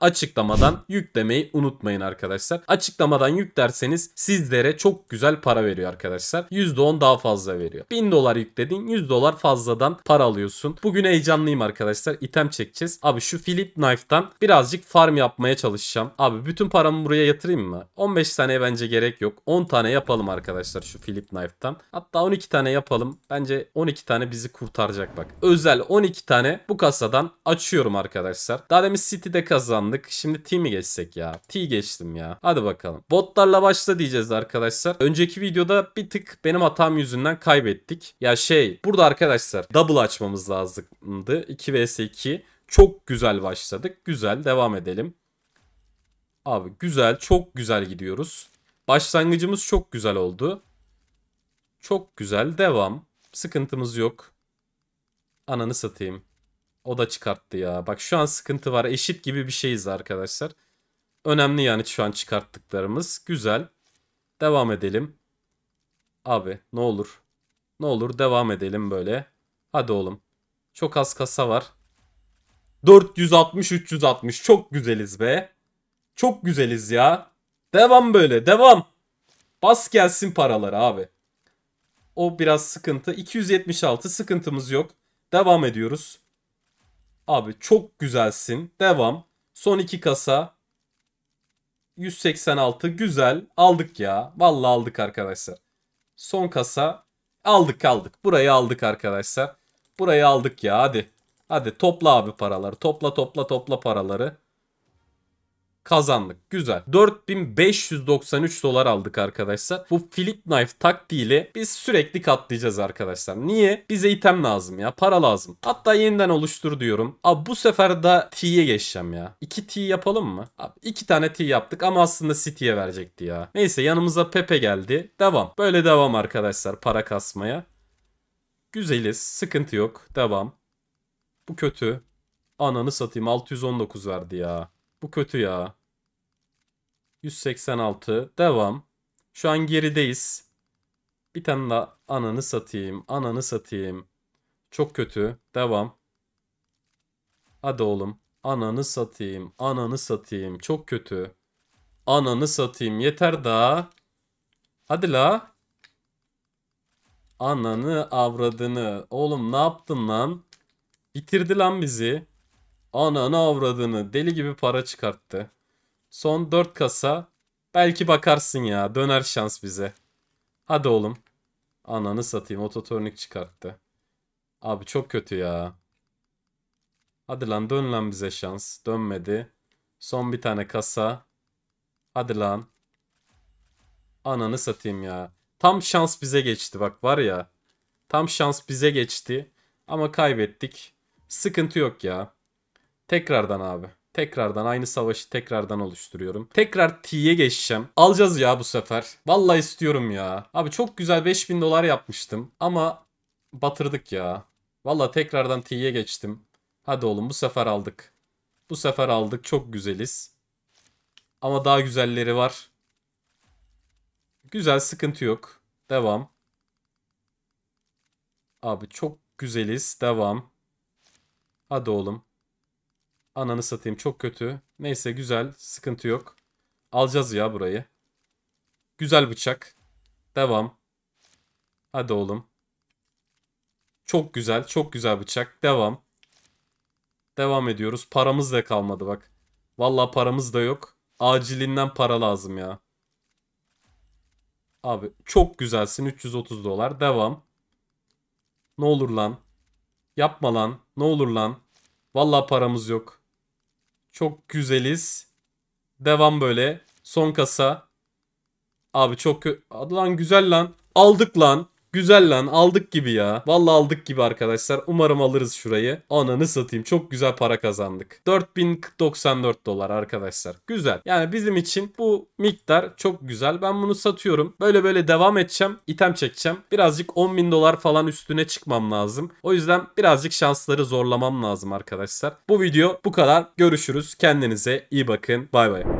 açıklamadan yüklemeyi unutmayın arkadaşlar. Açıklamadan yüklerseniz sizlere çok güzel para veriyor arkadaşlar. %10 daha fazla veriyor. 1000 dolar yükledin 100 dolar fazladan para alıyorsun. Bugün heyecanlıyım arkadaşlar. İtem çekeceğiz. Abi şu Philip Knife'dan birazcık farm yapmaya çalışacağım. Abi bütün paramı buraya yatırayım mı? 15 tane bence gerek yok. 10 tane yapalım arkadaşlar şu Philip Knife'dan. Hatta 12 tane yapalım. Bence 12 tane bizi kurtaracak bak. Özel 12 tane bu kasadan açıyorum arkadaşlar. Daha demin City'de kazandım kazandık. Şimdi T mi geçsek ya? T geçtim ya. Hadi bakalım. Botlarla başla diyeceğiz arkadaşlar. Önceki videoda bir tık benim hatam yüzünden kaybettik. Ya şey burada arkadaşlar double açmamız lazımdı. 2 vs 2. Çok güzel başladık. Güzel devam edelim. Abi güzel çok güzel gidiyoruz. Başlangıcımız çok güzel oldu. Çok güzel devam. Sıkıntımız yok. Ananı satayım. O da çıkarttı ya. Bak şu an sıkıntı var. Eşit gibi bir şeyiz arkadaşlar. Önemli yani şu an çıkarttıklarımız. Güzel. Devam edelim. Abi ne olur. Ne olur devam edelim böyle. Hadi oğlum. Çok az kasa var. 460 360 çok güzeliz be. Çok güzeliz ya. Devam böyle devam. Bas gelsin paraları abi. O biraz sıkıntı. 276 sıkıntımız yok. Devam ediyoruz. Abi çok güzelsin. Devam. Son iki kasa. 186 güzel. Aldık ya. Vallahi aldık arkadaşlar. Son kasa. Aldık aldık. Burayı aldık arkadaşlar. Burayı aldık ya hadi. Hadi topla abi paraları. Topla topla topla paraları kazandık. Güzel. 4593 dolar aldık arkadaşlar. Bu flip knife taktiğiyle biz sürekli katlayacağız arkadaşlar. Niye? Bize item lazım ya. Para lazım. Hatta yeniden oluştur diyorum. Abi bu sefer de T'ye geçeceğim ya. 2 T yapalım mı? Abi 2 tane T yaptık ama aslında City'ye verecekti ya. Neyse yanımıza Pepe geldi. Devam. Böyle devam arkadaşlar para kasmaya. Güzeliz. Sıkıntı yok. Devam. Bu kötü. Ananı satayım 619 verdi ya. Bu kötü ya. 186. Devam. Şu an gerideyiz. Bir tane daha ananı satayım. Ananı satayım. Çok kötü. Devam. Hadi oğlum. Ananı satayım. Ananı satayım. Çok kötü. Ananı satayım. Yeter daha. Hadi la. Ananı avradını. Oğlum ne yaptın lan? Bitirdi lan bizi. Ananı avradını deli gibi para çıkarttı. Son dört kasa. Belki bakarsın ya döner şans bize. Hadi oğlum. Ananı satayım ototörnük çıkarttı. Abi çok kötü ya. Hadi lan dön lan bize şans. Dönmedi. Son bir tane kasa. Hadi lan. Ananı satayım ya. Tam şans bize geçti bak var ya. Tam şans bize geçti. Ama kaybettik. Sıkıntı yok ya. Tekrardan abi. Tekrardan aynı savaşı tekrardan oluşturuyorum. Tekrar T'ye geçeceğim. Alacağız ya bu sefer. Vallahi istiyorum ya. Abi çok güzel 5000 dolar yapmıştım. Ama batırdık ya. Vallahi tekrardan T'ye geçtim. Hadi oğlum bu sefer aldık. Bu sefer aldık. Çok güzeliz. Ama daha güzelleri var. Güzel sıkıntı yok. Devam. Abi çok güzeliz. Devam. Hadi oğlum. Ananı satayım çok kötü. Neyse güzel sıkıntı yok. Alacağız ya burayı. Güzel bıçak. Devam. Hadi oğlum. Çok güzel çok güzel bıçak. Devam. Devam ediyoruz. Paramız da kalmadı bak. Valla paramız da yok. Acilinden para lazım ya. Abi çok güzelsin 330 dolar. Devam. Ne olur lan. Yapma lan. Ne olur lan. Valla paramız yok. Çok güzeliz. Devam böyle. Son kasa. Abi çok kö... Lan güzel lan. Aldık lan. Güzel lan aldık gibi ya. Vallahi aldık gibi arkadaşlar. Umarım alırız şurayı. Ananı satayım. Çok güzel para kazandık. 4094 dolar arkadaşlar. Güzel. Yani bizim için bu miktar çok güzel. Ben bunu satıyorum. Böyle böyle devam edeceğim. item çekeceğim. Birazcık 10.000 dolar falan üstüne çıkmam lazım. O yüzden birazcık şansları zorlamam lazım arkadaşlar. Bu video bu kadar. Görüşürüz. Kendinize iyi bakın. Bay bay.